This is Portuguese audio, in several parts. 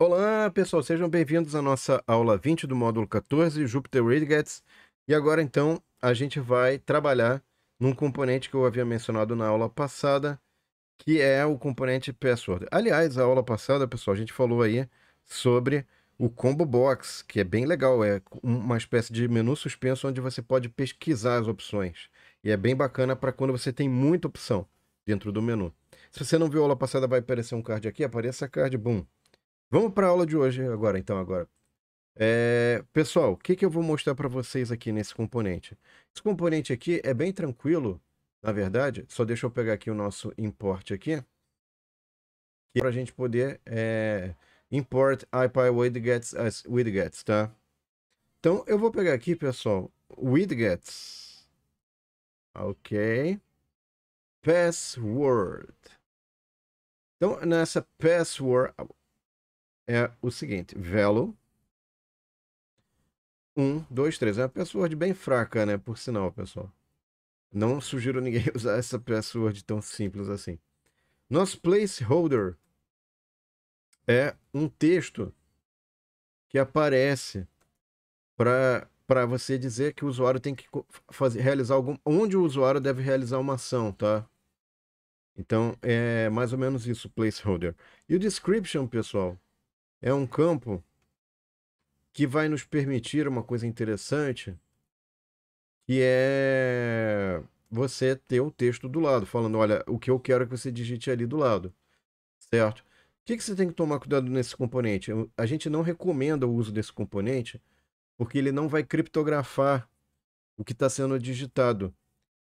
Olá, pessoal, sejam bem-vindos à nossa aula 20 do módulo 14, Jupyter Readgets. E agora, então, a gente vai trabalhar num componente que eu havia mencionado na aula passada, que é o componente password. Aliás, a aula passada, pessoal, a gente falou aí sobre o combo box, que é bem legal, é uma espécie de menu suspenso onde você pode pesquisar as opções. E é bem bacana para quando você tem muita opção dentro do menu. Se você não viu a aula passada, vai aparecer um card aqui, apareça card, boom Vamos para a aula de hoje agora, então, agora. É, pessoal, o que, que eu vou mostrar para vocês aqui nesse componente? Esse componente aqui é bem tranquilo, na verdade. Só deixa eu pegar aqui o nosso import aqui. É para a gente poder é, import IPyWidgets as uh, widgets, tá? Então, eu vou pegar aqui, pessoal, widgets. Ok. Password. Então, nessa password, é o seguinte: Velo. Um, dois, três. É uma password bem fraca, né? Por sinal, pessoal. Não sugiro ninguém usar essa password tão simples assim. Nosso placeholder é um texto que aparece para você dizer que o usuário tem que fazer, realizar algum. onde o usuário deve realizar uma ação, tá? Então é mais ou menos isso, placeholder. E o description, pessoal, é um campo que vai nos permitir uma coisa interessante, que é você ter o texto do lado, falando, olha, o que eu quero é que você digite ali do lado, certo? O que, que você tem que tomar cuidado nesse componente? A gente não recomenda o uso desse componente, porque ele não vai criptografar o que está sendo digitado.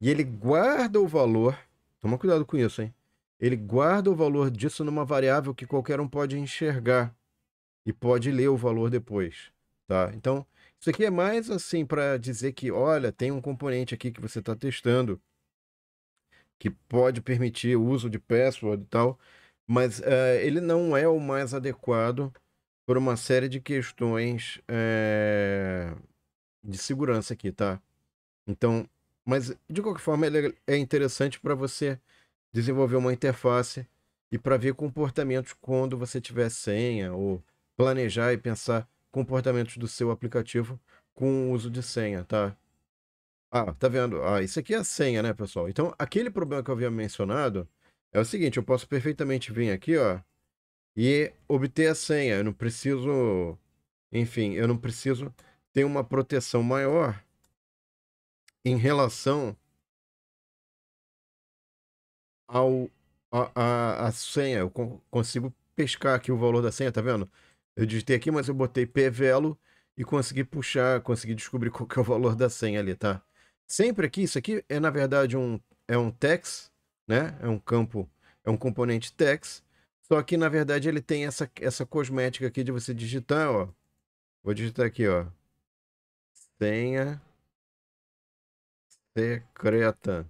E ele guarda o valor, toma cuidado com isso, hein? Ele guarda o valor disso numa variável que qualquer um pode enxergar e pode ler o valor depois, tá? Então, isso aqui é mais assim para dizer que, olha, tem um componente aqui que você está testando que pode permitir o uso de password e tal, mas uh, ele não é o mais adequado por uma série de questões é, de segurança aqui, tá? Então, mas de qualquer forma ele é interessante para você desenvolver uma interface e para ver comportamentos quando você tiver senha ou planejar e pensar comportamentos do seu aplicativo com o uso de senha, tá? Ah, tá vendo? Ah, isso aqui é a senha, né, pessoal? Então, aquele problema que eu havia mencionado é o seguinte, eu posso perfeitamente vir aqui, ó, e obter a senha. Eu não preciso, enfim, eu não preciso ter uma proteção maior em relação ao a, a, a senha. Eu consigo pescar aqui o valor da senha, tá vendo? Eu digitei aqui, mas eu botei pvelo e consegui puxar, consegui descobrir qual que é o valor da senha ali, tá? Sempre aqui, isso aqui é na verdade um, é um text, né? É um campo, é um componente text. Só que na verdade ele tem essa, essa cosmética aqui de você digitar, ó. Vou digitar aqui, ó. Senha secreta.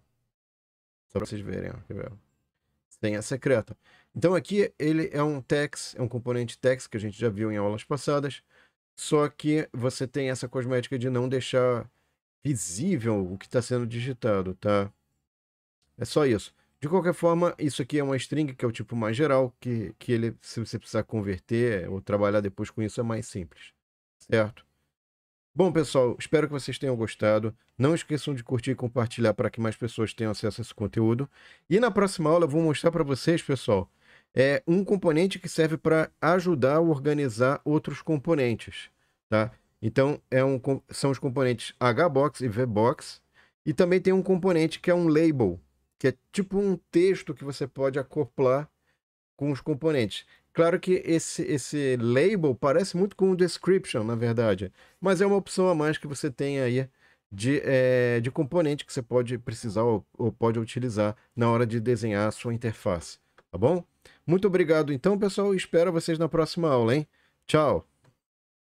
Só pra vocês verem, ó. Que belo senha secreta. Então aqui ele é um text é um componente text que a gente já viu em aulas passadas, só que você tem essa cosmética de não deixar visível o que está sendo digitado, tá? É só isso. De qualquer forma, isso aqui é uma string, que é o tipo mais geral, que, que ele, se você precisar converter ou trabalhar depois com isso, é mais simples, certo? Bom, pessoal, espero que vocês tenham gostado. Não esqueçam de curtir e compartilhar para que mais pessoas tenham acesso a esse conteúdo. E na próxima aula eu vou mostrar para vocês, pessoal, é um componente que serve para ajudar a organizar outros componentes, tá? Então, é um, são os componentes HBox e VBox. E também tem um componente que é um label, que é tipo um texto que você pode acoplar com os componentes. Claro que esse, esse label parece muito com o description, na verdade, mas é uma opção a mais que você tem aí de, é, de componente que você pode precisar ou, ou pode utilizar na hora de desenhar a sua interface, tá bom? Muito obrigado então, pessoal, espero vocês na próxima aula, hein? Tchau!